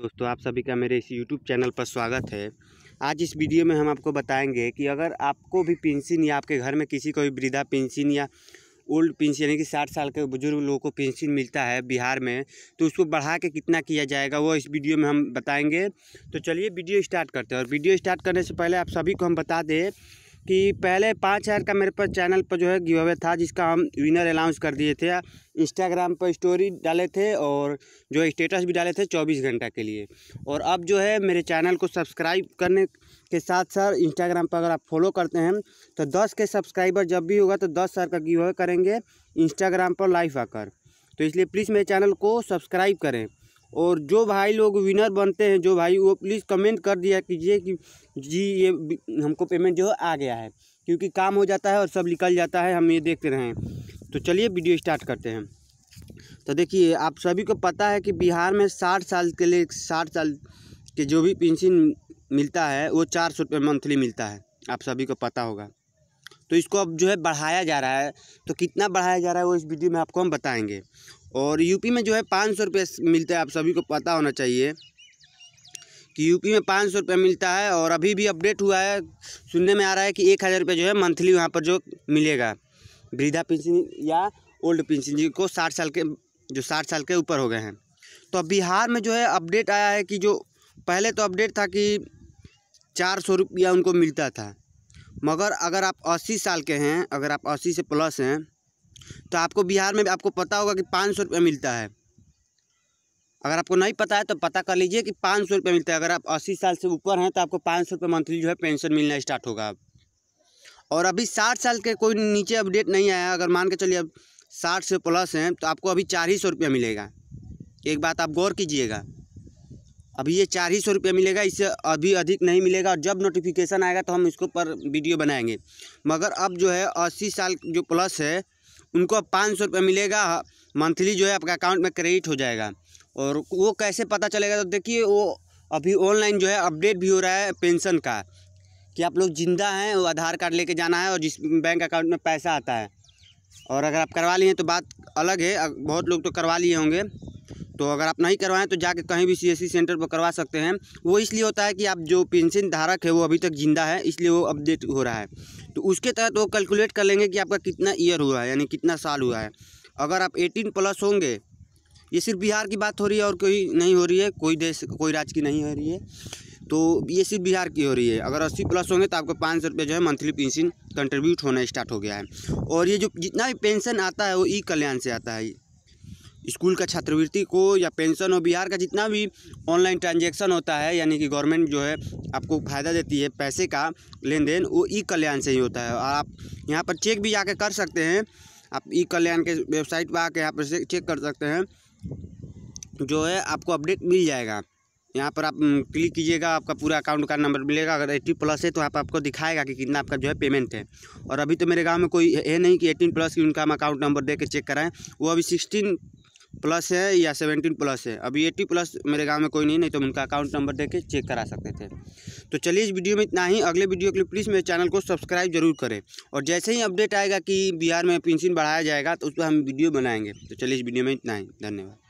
दोस्तों आप सभी का मेरे इस यूट्यूब चैनल पर स्वागत है आज इस वीडियो में हम आपको बताएंगे कि अगर आपको भी पेंशन या आपके घर में किसी को भी वृद्धा पेंशन या ओल्ड पेंशन यानी कि साठ साल के बुजुर्ग लोगों को पेंशन मिलता है बिहार में तो उसको बढ़ा के कितना किया जाएगा वो इस वीडियो में हम बताएंगे तो चलिए वीडियो स्टार्ट करते हैं और वीडियो स्टार्ट करने से पहले आप सभी को हम बता दें कि पहले पाँच हज़ार का मेरे पास चैनल पर जो है गिव अवे था जिसका हम विनर अनाउंस कर दिए थे इंस्टाग्राम पर स्टोरी डाले थे और जो है स्टेटस भी डाले थे चौबीस घंटा के लिए और अब जो है मेरे चैनल को सब्सक्राइब करने के साथ साथ इंस्टाग्राम पर अगर आप फॉलो करते हैं तो दस के सब्सक्राइबर जब भी होगा तो दस हज़ार का गिव अवे करेंगे इंस्टाग्राम पर लाइव आकर तो इसलिए प्लीज़ मेरे चैनल को सब्सक्राइब करें और जो भाई लोग विनर बनते हैं जो भाई वो प्लीज़ कमेंट कर दिया कीजिए कि जी ये हमको पेमेंट जो है आ गया है क्योंकि काम हो जाता है और सब निकल जाता है हम ये देखते रहें तो चलिए वीडियो स्टार्ट करते हैं तो देखिए आप सभी को पता है कि बिहार में साठ साल के लिए साठ साल के जो भी पेंशन मिलता है वो चार सौ रुपये मंथली मिलता है आप सभी को पता होगा तो इसको अब जो है बढ़ाया जा रहा है तो कितना बढ़ाया जा रहा है वो इस वीडियो में आपको हम बताएंगे और यूपी में जो है पाँच सौ रुपये मिलता है आप सभी को पता होना चाहिए कि यूपी में पाँच सौ रुपये मिलता है और अभी भी अपडेट हुआ है सुनने में आ रहा है कि एक हज़ार रुपये जो है मंथली वहाँ पर जो मिलेगा वृद्धा पेंशन या ओल्ड पेंशन जिनको साठ साल के जो साठ साल के ऊपर हो गए हैं तो बिहार में जो है अपडेट आया है कि जो पहले तो अपडेट था कि चार सौ रुपया उनको मिलता था मगर अगर आप अस्सी साल के हैं अगर आप अस्सी से प्लस हैं तो आपको बिहार में आपको पता होगा कि पाँच सौ मिलता है अगर आपको नहीं पता है तो पता कर लीजिए कि पाँच सौ रुपये मिलता है अगर आप अस्सी साल से ऊपर हैं तो आपको पाँच सौ रुपये मंथली जो है पेंशन मिलना स्टार्ट होगा और अभी साठ साल के कोई नीचे अपडेट नहीं आया अगर मान के चलिए अब साठ से प्लस हैं तो आपको अभी चार ही सौ रुपया मिलेगा एक बात आप गौर कीजिएगा अभी ये चार ही सौ रुपया मिलेगा इससे अभी अधिक नहीं मिलेगा और जब नोटिफिकेशन आएगा तो हम इसको पर वीडियो बनाएंगे मगर अब जो है अस्सी साल जो प्लस है उनको पाँच सौ रुपये मिलेगा मंथली जो है आपका अकाउंट में क्रेडिट हो जाएगा और वो कैसे पता चलेगा तो देखिए वो अभी ऑनलाइन जो है अपडेट भी हो रहा है पेंशन का कि आप लोग जिंदा हैं वो आधार कार्ड लेके जाना है और जिस बैंक अकाउंट में पैसा आता है और अगर आप करवा लिए हैं तो बात अलग है बहुत लोग तो करवा लिए होंगे तो अगर आप नहीं करवाएं तो जाके कहीं भी सीएससी सेंटर पर करवा सकते हैं वो इसलिए होता है कि आप जो पेंशन धारक है वो अभी तक जिंदा है इसलिए वो अपडेट हो रहा है तो उसके तहत वो कैलकुलेट कर लेंगे कि आपका कितना ईयर हुआ है यानी कितना साल हुआ है अगर आप एटीन प्लस होंगे ये सिर्फ बिहार की बात हो रही है और कोई नहीं हो रही है कोई देश कोई राज्य की नहीं हो रही है तो ये सिर्फ बिहार की हो रही है अगर अस्सी प्लस होंगे तो आपको पाँच सौ रुपये जो है मंथली पेंशन कंट्रीब्यूट होना स्टार्ट हो गया है और ये जो जितना भी पेंशन आता है वो ई कल्याण से आता है स्कूल का छात्रवृत्ति को या पेंशन हो बिहार का जितना भी ऑनलाइन ट्रांजेक्शन होता है यानी कि गवर्नमेंट जो है आपको फ़ायदा देती है पैसे का लेन देन वो ई कल्याण से ही होता है और आप यहाँ पर चेक भी जाके कर सकते हैं आप ई कल्याण के वेबसाइट पर आके यहाँ पर चेक कर सकते हैं जो है आपको अपडेट मिल जाएगा यहाँ पर आप क्लिक कीजिएगा आपका पूरा अकाउंट का नंबर मिलेगा अगर एटीन प्लस है तो आप आपको दिखाएगा कि कितना आपका जो है पेमेंट है और अभी तो मेरे गांव में कोई है नहीं कि एटीन प्लस की उनका हम अकाउंट नंबर दे के चेक कराएं वो अभी सिक्सटीन प्लस है या सेवेंटीन प्लस है अभी एट्टी प्लस मेरे गांव में कोई नहीं नहीं तो उनका अकाउंट नंबर दे के चेक करा सकते थे तो चलिए इस वीडियो में इतना ही अगले वीडियो के लिए प्लीज़ मेरे चैनल को सब्सक्राइब जरूर करें और जैसे ही अपडेट आएगा कि बिहार में पेंशन बढ़ाया जाएगा तो उस पर हम वीडियो बनाएंगे तो चलिए इस वीडियो में इतना ही धन्यवाद